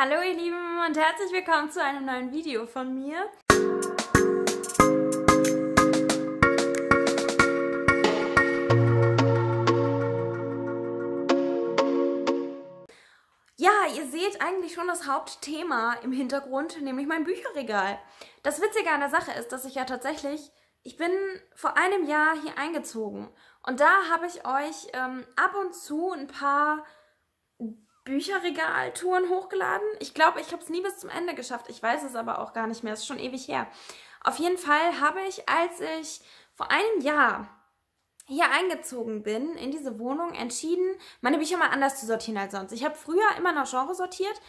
Hallo ihr Lieben und herzlich willkommen zu einem neuen Video von mir. Ja, ihr seht eigentlich schon das Hauptthema im Hintergrund, nämlich mein Bücherregal. Das Witzige an der Sache ist, dass ich ja tatsächlich, ich bin vor einem Jahr hier eingezogen und da habe ich euch ähm, ab und zu ein paar Bücherregaltouren hochgeladen. Ich glaube, ich habe es nie bis zum Ende geschafft. Ich weiß es aber auch gar nicht mehr. Es ist schon ewig her. Auf jeden Fall habe ich, als ich vor einem Jahr hier eingezogen bin, in diese Wohnung, entschieden, meine Bücher mal anders zu sortieren als sonst. Ich habe früher immer nach Genre sortiert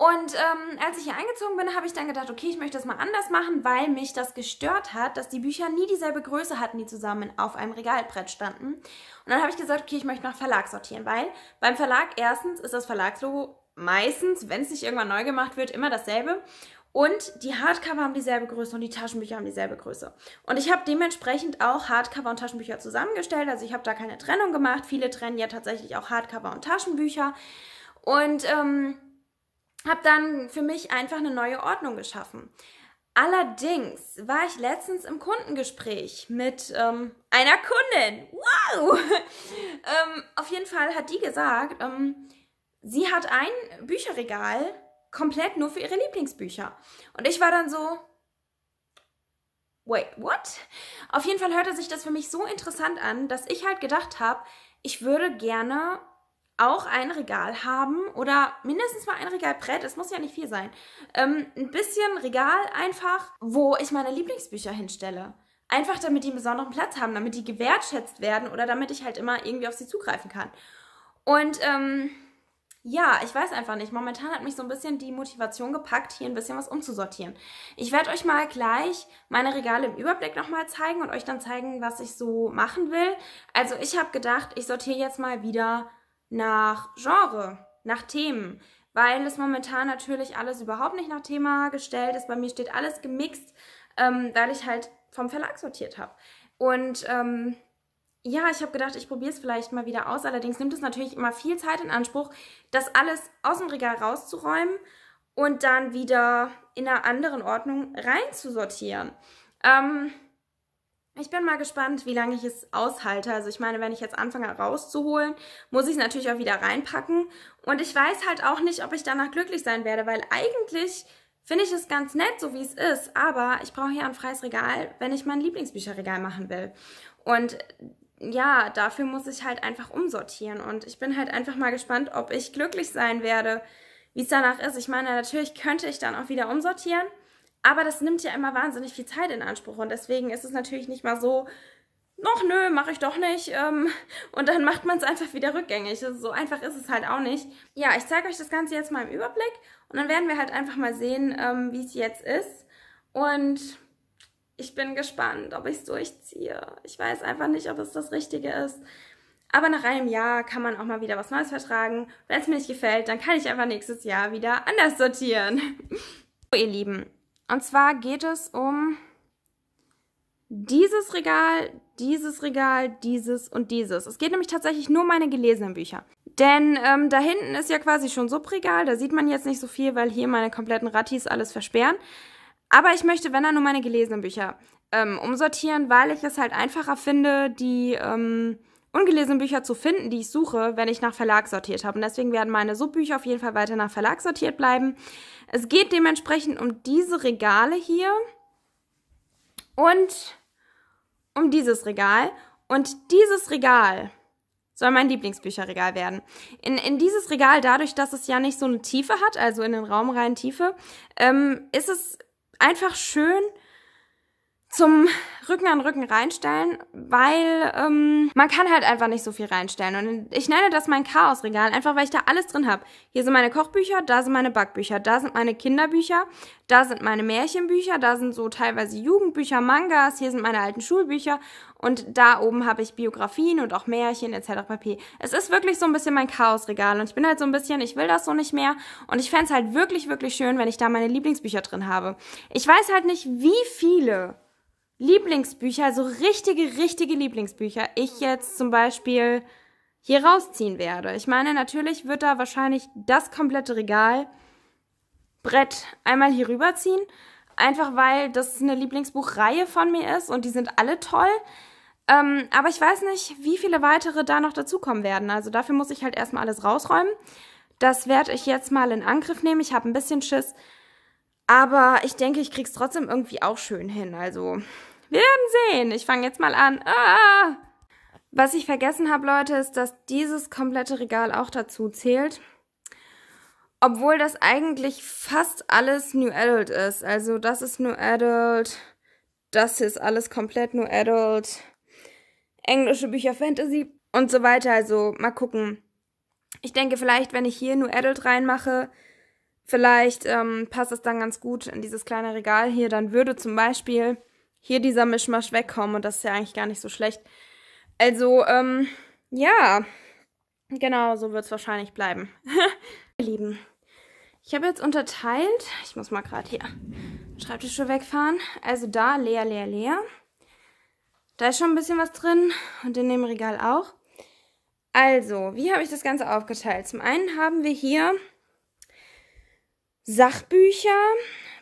und ähm, als ich hier eingezogen bin, habe ich dann gedacht, okay, ich möchte das mal anders machen, weil mich das gestört hat, dass die Bücher nie dieselbe Größe hatten, die zusammen auf einem Regalbrett standen. Und dann habe ich gesagt, okay, ich möchte nach Verlag sortieren, weil beim Verlag erstens ist das Verlagslogo meistens, wenn es nicht irgendwann neu gemacht wird, immer dasselbe. Und die Hardcover haben dieselbe Größe und die Taschenbücher haben dieselbe Größe. Und ich habe dementsprechend auch Hardcover und Taschenbücher zusammengestellt. Also ich habe da keine Trennung gemacht. Viele trennen ja tatsächlich auch Hardcover und Taschenbücher. Und ähm, habe dann für mich einfach eine neue Ordnung geschaffen. Allerdings war ich letztens im Kundengespräch mit ähm, einer Kundin. Wow! ähm, auf jeden Fall hat die gesagt, ähm, sie hat ein Bücherregal komplett nur für ihre Lieblingsbücher. Und ich war dann so, wait, what? Auf jeden Fall hörte sich das für mich so interessant an, dass ich halt gedacht habe, ich würde gerne auch ein Regal haben oder mindestens mal ein Regalbrett, es muss ja nicht viel sein. Ähm, ein bisschen Regal einfach, wo ich meine Lieblingsbücher hinstelle. Einfach damit die einen besonderen Platz haben, damit die gewertschätzt werden oder damit ich halt immer irgendwie auf sie zugreifen kann. Und ähm, ja, ich weiß einfach nicht. Momentan hat mich so ein bisschen die Motivation gepackt, hier ein bisschen was umzusortieren. Ich werde euch mal gleich meine Regale im Überblick nochmal zeigen und euch dann zeigen, was ich so machen will. Also ich habe gedacht, ich sortiere jetzt mal wieder nach Genre, nach Themen, weil es momentan natürlich alles überhaupt nicht nach Thema gestellt ist. Bei mir steht alles gemixt, ähm, weil ich halt vom Verlag sortiert habe. Und ähm, ja, ich habe gedacht, ich probiere es vielleicht mal wieder aus. Allerdings nimmt es natürlich immer viel Zeit in Anspruch, das alles aus dem Regal rauszuräumen und dann wieder in einer anderen Ordnung reinzusortieren. Ähm, ich bin mal gespannt, wie lange ich es aushalte. Also ich meine, wenn ich jetzt anfange rauszuholen, muss ich es natürlich auch wieder reinpacken. Und ich weiß halt auch nicht, ob ich danach glücklich sein werde, weil eigentlich finde ich es ganz nett, so wie es ist. Aber ich brauche hier ein freies Regal, wenn ich mein Lieblingsbücherregal machen will. Und ja, dafür muss ich halt einfach umsortieren. Und ich bin halt einfach mal gespannt, ob ich glücklich sein werde, wie es danach ist. Ich meine, natürlich könnte ich dann auch wieder umsortieren. Aber das nimmt ja immer wahnsinnig viel Zeit in Anspruch und deswegen ist es natürlich nicht mal so, noch nö, mache ich doch nicht. Ähm, und dann macht man es einfach wieder rückgängig. so einfach ist es halt auch nicht. Ja, ich zeige euch das Ganze jetzt mal im Überblick und dann werden wir halt einfach mal sehen, ähm, wie es jetzt ist. Und ich bin gespannt, ob ich es durchziehe. Ich weiß einfach nicht, ob es das Richtige ist. Aber nach einem Jahr kann man auch mal wieder was Neues vertragen. Wenn es mir nicht gefällt, dann kann ich einfach nächstes Jahr wieder anders sortieren. so, ihr Lieben, und zwar geht es um dieses Regal, dieses Regal, dieses und dieses. Es geht nämlich tatsächlich nur um meine gelesenen Bücher. Denn ähm, da hinten ist ja quasi schon Subregal, da sieht man jetzt nicht so viel, weil hier meine kompletten Rattis alles versperren. Aber ich möchte, wenn dann, nur meine gelesenen Bücher ähm, umsortieren, weil ich es halt einfacher finde, die ähm, ungelesene Bücher zu finden, die ich suche, wenn ich nach Verlag sortiert habe. Und deswegen werden meine Subbücher auf jeden Fall weiter nach Verlag sortiert bleiben. Es geht dementsprechend um diese Regale hier und um dieses Regal. Und dieses Regal soll mein Lieblingsbücherregal werden. In, in dieses Regal, dadurch, dass es ja nicht so eine Tiefe hat, also in den Raum rein Tiefe, ähm, ist es einfach schön, zum Rücken an Rücken reinstellen, weil ähm, man kann halt einfach nicht so viel reinstellen. Und ich nenne das mein Chaosregal, einfach weil ich da alles drin habe. Hier sind meine Kochbücher, da sind meine Backbücher, da sind meine Kinderbücher, da sind meine Märchenbücher, da sind so teilweise Jugendbücher, Mangas, hier sind meine alten Schulbücher und da oben habe ich Biografien und auch Märchen etc. pp. Es ist wirklich so ein bisschen mein Chaosregal und ich bin halt so ein bisschen, ich will das so nicht mehr und ich fände es halt wirklich, wirklich schön, wenn ich da meine Lieblingsbücher drin habe. Ich weiß halt nicht, wie viele Lieblingsbücher, so richtige, richtige Lieblingsbücher, ich jetzt zum Beispiel hier rausziehen werde. Ich meine, natürlich wird da wahrscheinlich das komplette Regal Brett einmal hier rüberziehen. Einfach weil das eine Lieblingsbuchreihe von mir ist und die sind alle toll. Ähm, aber ich weiß nicht, wie viele weitere da noch dazukommen werden. Also dafür muss ich halt erstmal alles rausräumen. Das werde ich jetzt mal in Angriff nehmen. Ich habe ein bisschen Schiss. Aber ich denke, ich krieg's trotzdem irgendwie auch schön hin. Also wir werden sehen. Ich fange jetzt mal an. Ah! Was ich vergessen habe, Leute, ist, dass dieses komplette Regal auch dazu zählt. Obwohl das eigentlich fast alles New Adult ist. Also das ist New Adult. Das ist alles komplett New Adult. Englische Bücher Fantasy und so weiter. Also mal gucken. Ich denke vielleicht, wenn ich hier New Adult reinmache, vielleicht ähm, passt es dann ganz gut in dieses kleine Regal hier. Dann würde zum Beispiel hier dieser Mischmasch wegkommen und das ist ja eigentlich gar nicht so schlecht. Also, ähm, ja, genau, so wird es wahrscheinlich bleiben. Ihr Lieben, ich habe jetzt unterteilt, ich muss mal gerade hier Schreibtische wegfahren. Also da leer, leer, leer. Da ist schon ein bisschen was drin und in dem Regal auch. Also, wie habe ich das Ganze aufgeteilt? Zum einen haben wir hier Sachbücher,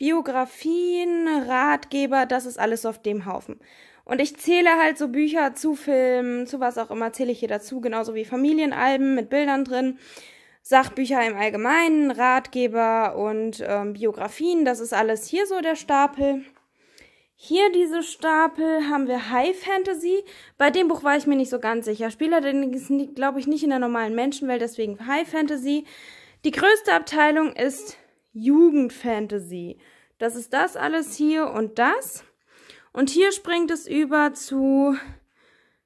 Biografien, Ratgeber, das ist alles auf dem Haufen. Und ich zähle halt so Bücher zu Filmen, zu was auch immer zähle ich hier dazu, genauso wie Familienalben mit Bildern drin, Sachbücher im Allgemeinen, Ratgeber und ähm, Biografien, das ist alles hier so der Stapel. Hier diese Stapel haben wir High Fantasy. Bei dem Buch war ich mir nicht so ganz sicher. Spieler, den ist, glaube ich, nicht in der normalen Menschenwelt, deswegen High Fantasy. Die größte Abteilung ist Jugendfantasy. Das ist das alles hier und das. Und hier springt es über zu,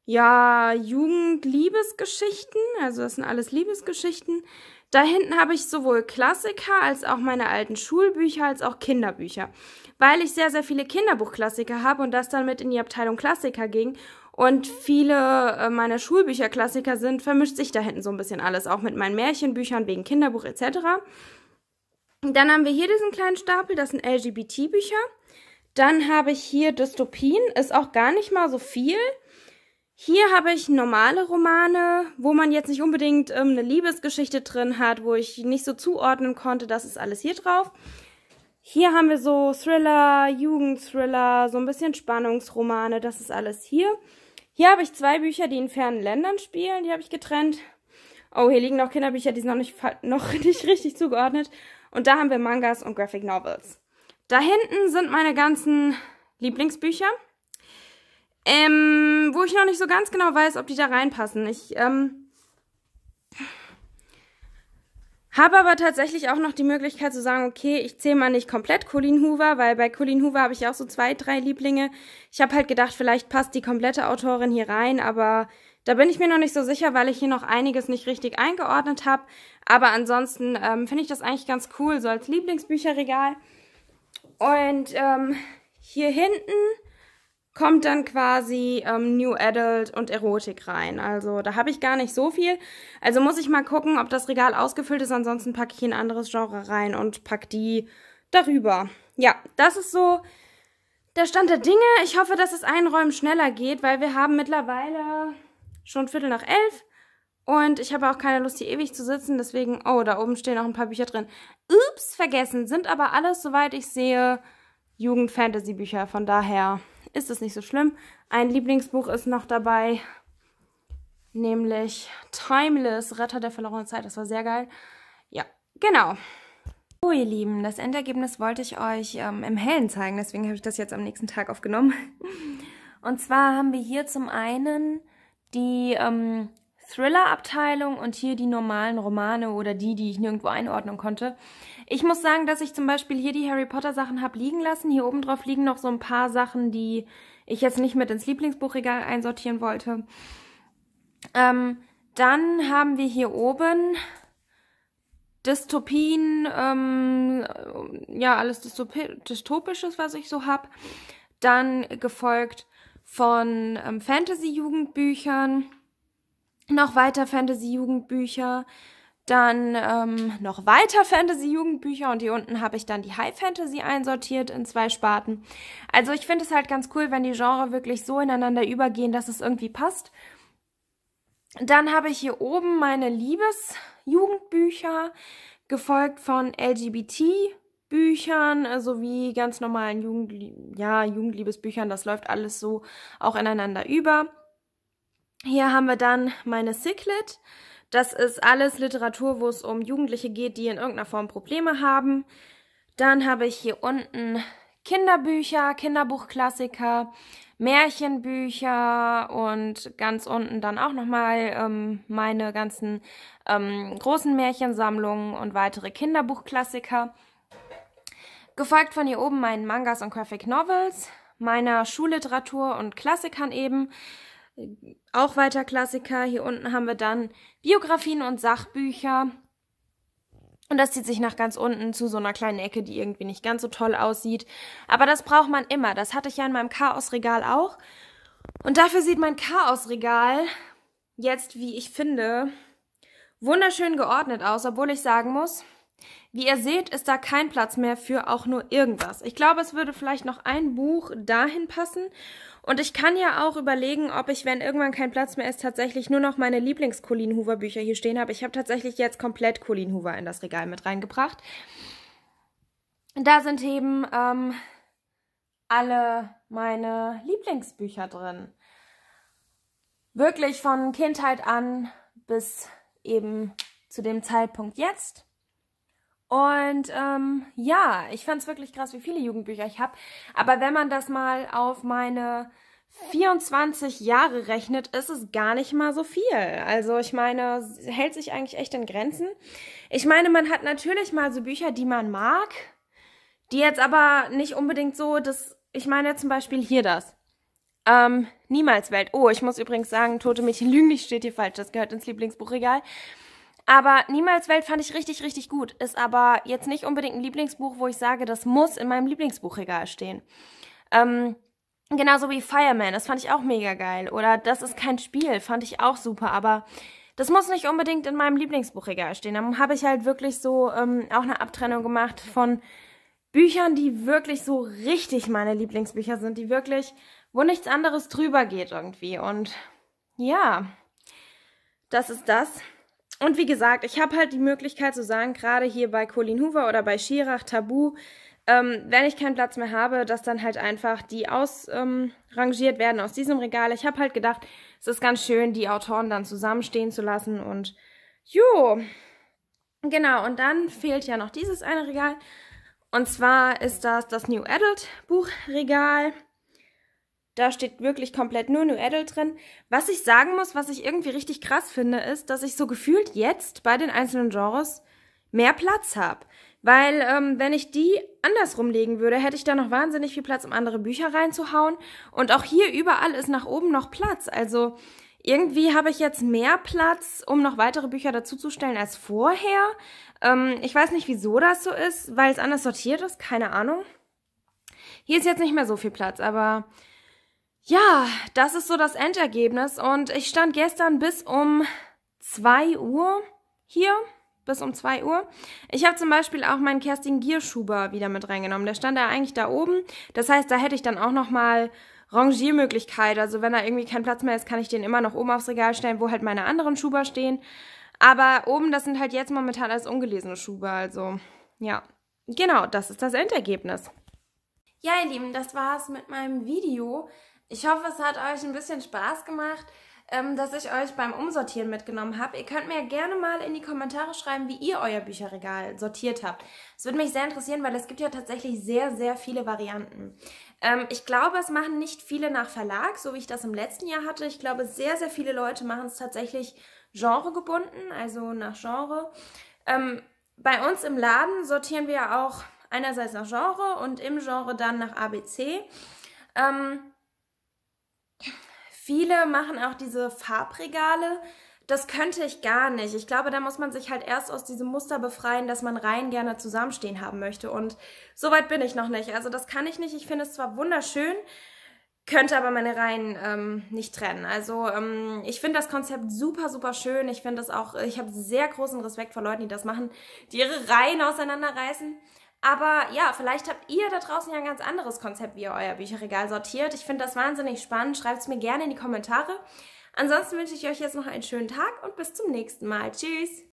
ja, Jugendliebesgeschichten. Also das sind alles Liebesgeschichten. Da hinten habe ich sowohl Klassiker als auch meine alten Schulbücher als auch Kinderbücher. Weil ich sehr, sehr viele Kinderbuchklassiker habe und das dann mit in die Abteilung Klassiker ging und viele äh, meiner Schulbücher Klassiker sind, vermischt sich da hinten so ein bisschen alles. Auch mit meinen Märchenbüchern wegen Kinderbuch etc. Dann haben wir hier diesen kleinen Stapel, das sind LGBT-Bücher. Dann habe ich hier Dystopien, ist auch gar nicht mal so viel. Hier habe ich normale Romane, wo man jetzt nicht unbedingt ähm, eine Liebesgeschichte drin hat, wo ich nicht so zuordnen konnte, das ist alles hier drauf. Hier haben wir so Thriller, Jugendthriller, so ein bisschen Spannungsromane, das ist alles hier. Hier habe ich zwei Bücher, die in fernen Ländern spielen, die habe ich getrennt. Oh, hier liegen noch Kinderbücher, die sind noch nicht, noch nicht richtig zugeordnet. Und da haben wir Mangas und Graphic Novels. Da hinten sind meine ganzen Lieblingsbücher, ähm, wo ich noch nicht so ganz genau weiß, ob die da reinpassen. Ich ähm, habe aber tatsächlich auch noch die Möglichkeit zu sagen, okay, ich zähle mal nicht komplett Colleen Hoover, weil bei Colleen Hoover habe ich auch so zwei, drei Lieblinge. Ich habe halt gedacht, vielleicht passt die komplette Autorin hier rein, aber da bin ich mir noch nicht so sicher, weil ich hier noch einiges nicht richtig eingeordnet habe. Aber ansonsten ähm, finde ich das eigentlich ganz cool, so als Lieblingsbücherregal. Und ähm, hier hinten kommt dann quasi ähm, New Adult und Erotik rein. Also da habe ich gar nicht so viel. Also muss ich mal gucken, ob das Regal ausgefüllt ist. Ansonsten packe ich ein anderes Genre rein und pack die darüber. Ja, das ist so der Stand der Dinge. Ich hoffe, dass es einräumen schneller geht, weil wir haben mittlerweile schon Viertel nach elf. Und ich habe auch keine Lust, hier ewig zu sitzen, deswegen, oh, da oben stehen noch ein paar Bücher drin. Ups, vergessen, sind aber alles, soweit ich sehe, Jugend-Fantasy-Bücher. Von daher ist es nicht so schlimm. Ein Lieblingsbuch ist noch dabei, nämlich Timeless, Retter der verlorenen Zeit. Das war sehr geil. Ja, genau. So, ihr Lieben, das Endergebnis wollte ich euch ähm, im Hellen zeigen, deswegen habe ich das jetzt am nächsten Tag aufgenommen. Und zwar haben wir hier zum einen die ähm, Thriller-Abteilung und hier die normalen Romane oder die, die ich nirgendwo einordnen konnte. Ich muss sagen, dass ich zum Beispiel hier die Harry Potter Sachen habe liegen lassen. Hier oben drauf liegen noch so ein paar Sachen, die ich jetzt nicht mit ins Lieblingsbuchregal einsortieren wollte. Ähm, dann haben wir hier oben Dystopien, ähm, ja, alles Dystopi Dystopisches, was ich so habe. Dann gefolgt von ähm, Fantasy-Jugendbüchern, noch weiter Fantasy-Jugendbücher, dann ähm, noch weiter Fantasy-Jugendbücher und hier unten habe ich dann die High Fantasy einsortiert in zwei Sparten. Also ich finde es halt ganz cool, wenn die Genre wirklich so ineinander übergehen, dass es irgendwie passt. Dann habe ich hier oben meine Liebes-Jugendbücher, gefolgt von LGBT Büchern also äh, wie ganz normalen Jugend, ja, Jugendliebesbüchern. Das läuft alles so auch ineinander über. Hier haben wir dann meine Ciclet. Das ist alles Literatur, wo es um Jugendliche geht, die in irgendeiner Form Probleme haben. Dann habe ich hier unten Kinderbücher, Kinderbuchklassiker, Märchenbücher und ganz unten dann auch nochmal ähm, meine ganzen ähm, großen Märchensammlungen und weitere Kinderbuchklassiker. Gefolgt von hier oben meinen Mangas und Graphic Novels, meiner Schulliteratur und Klassikern eben. Auch weiter Klassiker. Hier unten haben wir dann Biografien und Sachbücher. Und das zieht sich nach ganz unten zu so einer kleinen Ecke, die irgendwie nicht ganz so toll aussieht. Aber das braucht man immer. Das hatte ich ja in meinem Chaosregal auch. Und dafür sieht mein Chaosregal jetzt, wie ich finde, wunderschön geordnet aus, obwohl ich sagen muss, wie ihr seht, ist da kein Platz mehr für auch nur irgendwas. Ich glaube, es würde vielleicht noch ein Buch dahin passen. Und ich kann ja auch überlegen, ob ich, wenn irgendwann kein Platz mehr ist, tatsächlich nur noch meine Lieblings-Colleen Hoover-Bücher hier stehen habe. Ich habe tatsächlich jetzt komplett Colleen Hoover in das Regal mit reingebracht. Da sind eben ähm, alle meine Lieblingsbücher drin. Wirklich von Kindheit an bis eben zu dem Zeitpunkt jetzt. Und ähm, ja, ich fand es wirklich krass, wie viele Jugendbücher ich habe. Aber wenn man das mal auf meine 24 Jahre rechnet, ist es gar nicht mal so viel. Also ich meine, hält sich eigentlich echt in Grenzen. Ich meine, man hat natürlich mal so Bücher, die man mag, die jetzt aber nicht unbedingt so, dass ich meine zum Beispiel hier das. Ähm, niemals Welt. Oh, ich muss übrigens sagen, Tote Mädchen lügen nicht steht hier falsch. Das gehört ins Lieblingsbuchregal. Aber Niemals Welt fand ich richtig, richtig gut. Ist aber jetzt nicht unbedingt ein Lieblingsbuch, wo ich sage, das muss in meinem Lieblingsbuchregal stehen. Ähm, genauso wie Fireman, das fand ich auch mega geil. Oder Das ist kein Spiel, fand ich auch super. Aber das muss nicht unbedingt in meinem Lieblingsbuchregal stehen. Dann habe ich halt wirklich so ähm, auch eine Abtrennung gemacht von Büchern, die wirklich so richtig meine Lieblingsbücher sind, die wirklich, wo nichts anderes drüber geht irgendwie. Und ja, das ist das und wie gesagt, ich habe halt die Möglichkeit zu sagen, gerade hier bei Colin Hoover oder bei Schirach Tabu, ähm, wenn ich keinen Platz mehr habe, dass dann halt einfach die ausrangiert ähm, werden aus diesem Regal. Ich habe halt gedacht, es ist ganz schön, die Autoren dann zusammenstehen zu lassen und jo. Genau, und dann fehlt ja noch dieses eine Regal. Und zwar ist das das New Adult Buchregal. Da steht wirklich komplett nur New Adult drin. Was ich sagen muss, was ich irgendwie richtig krass finde, ist, dass ich so gefühlt jetzt bei den einzelnen Genres mehr Platz habe. Weil ähm, wenn ich die andersrum legen würde, hätte ich da noch wahnsinnig viel Platz, um andere Bücher reinzuhauen. Und auch hier überall ist nach oben noch Platz. Also irgendwie habe ich jetzt mehr Platz, um noch weitere Bücher dazuzustellen als vorher. Ähm, ich weiß nicht, wieso das so ist, weil es anders sortiert ist, keine Ahnung. Hier ist jetzt nicht mehr so viel Platz, aber ja, das ist so das Endergebnis und ich stand gestern bis um 2 Uhr hier, bis um 2 Uhr. Ich habe zum Beispiel auch meinen Kerstin Gierschuber wieder mit reingenommen. Der stand ja eigentlich da oben. Das heißt, da hätte ich dann auch nochmal Rangiermöglichkeit. Also wenn da irgendwie kein Platz mehr ist, kann ich den immer noch oben aufs Regal stellen, wo halt meine anderen Schuber stehen. Aber oben, das sind halt jetzt momentan als ungelesene Schuber. Also ja, genau, das ist das Endergebnis. Ja, ihr Lieben, das war's mit meinem Video. Ich hoffe, es hat euch ein bisschen Spaß gemacht, ähm, dass ich euch beim Umsortieren mitgenommen habe. Ihr könnt mir gerne mal in die Kommentare schreiben, wie ihr euer Bücherregal sortiert habt. Es würde mich sehr interessieren, weil es gibt ja tatsächlich sehr, sehr viele Varianten. Ähm, ich glaube, es machen nicht viele nach Verlag, so wie ich das im letzten Jahr hatte. Ich glaube, sehr, sehr viele Leute machen es tatsächlich genregebunden, also nach Genre. Ähm, bei uns im Laden sortieren wir auch einerseits nach Genre und im Genre dann nach ABC. Ähm, Viele machen auch diese Farbregale. Das könnte ich gar nicht. Ich glaube, da muss man sich halt erst aus diesem Muster befreien, dass man rein gerne zusammenstehen haben möchte. Und so weit bin ich noch nicht. Also das kann ich nicht. Ich finde es zwar wunderschön, könnte aber meine Reihen ähm, nicht trennen. Also ähm, ich finde das Konzept super, super schön. Ich finde das auch, ich habe sehr großen Respekt vor Leuten, die das machen, die ihre Reihen auseinanderreißen. Aber ja, vielleicht habt ihr da draußen ja ein ganz anderes Konzept, wie ihr euer Bücherregal sortiert. Ich finde das wahnsinnig spannend. Schreibt es mir gerne in die Kommentare. Ansonsten wünsche ich euch jetzt noch einen schönen Tag und bis zum nächsten Mal. Tschüss!